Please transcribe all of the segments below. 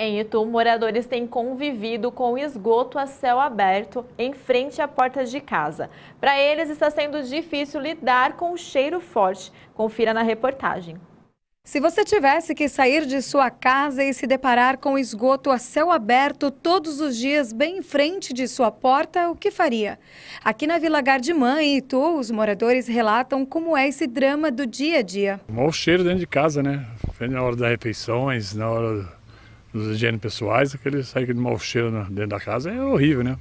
Em Itu, moradores têm convivido com esgoto a céu aberto em frente à porta de casa. Para eles está sendo difícil lidar com o cheiro forte. Confira na reportagem. Se você tivesse que sair de sua casa e se deparar com esgoto a céu aberto todos os dias bem em frente de sua porta, o que faria? Aqui na Vila Gardimã, em Itu, os moradores relatam como é esse drama do dia a dia. O mau cheiro dentro de casa, né? Na hora das refeições, na hora nos higiene pessoais, aquele sair de mau cheiro dentro da casa é horrível, né?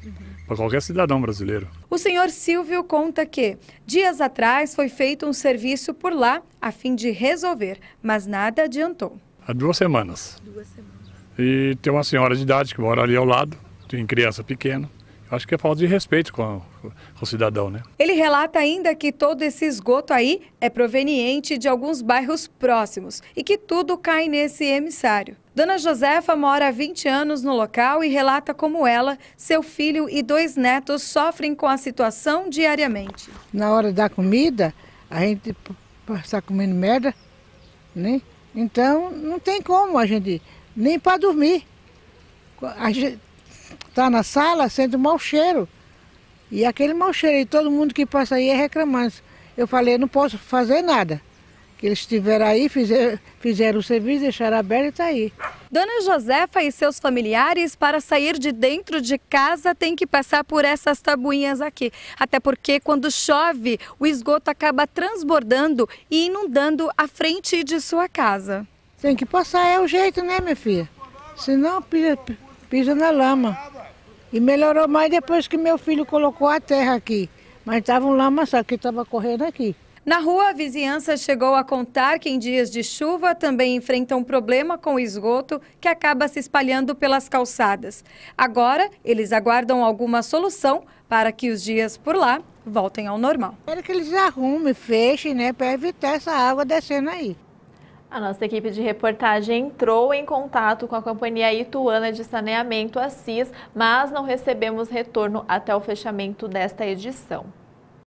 Para qualquer cidadão brasileiro. O senhor Silvio conta que dias atrás foi feito um serviço por lá a fim de resolver, mas nada adiantou. Há duas semanas. Duas semanas. E tem uma senhora de idade que mora ali ao lado, tem criança pequena acho que é falta de respeito com, a, com o cidadão, né? Ele relata ainda que todo esse esgoto aí é proveniente de alguns bairros próximos e que tudo cai nesse emissário. Dona Josefa mora há 20 anos no local e relata como ela, seu filho e dois netos sofrem com a situação diariamente. Na hora da comida, a gente está comendo merda, né? Então não tem como a gente nem para dormir. A gente está na sala, sente um mau cheiro. E aquele mau cheiro, e todo mundo que passa aí é reclamando. Eu falei, não posso fazer nada. Que eles estiveram aí, fizeram, fizeram o serviço, deixaram aberto e está aí. Dona Josefa e seus familiares, para sair de dentro de casa, tem que passar por essas tabuinhas aqui. Até porque quando chove, o esgoto acaba transbordando e inundando a frente de sua casa. Tem que passar, é o jeito, né, minha filha? Senão pisa, pisa na lama. E melhorou mais depois que meu filho colocou a terra aqui. Mas estava um lama que estava correndo aqui. Na rua, a vizinhança chegou a contar que em dias de chuva também enfrentam um problema com o esgoto que acaba se espalhando pelas calçadas. Agora, eles aguardam alguma solução para que os dias por lá voltem ao normal. Espero que eles arrumem, fechem, né, para evitar essa água descendo aí. A nossa equipe de reportagem entrou em contato com a Companhia Ituana de Saneamento, a CIS, mas não recebemos retorno até o fechamento desta edição.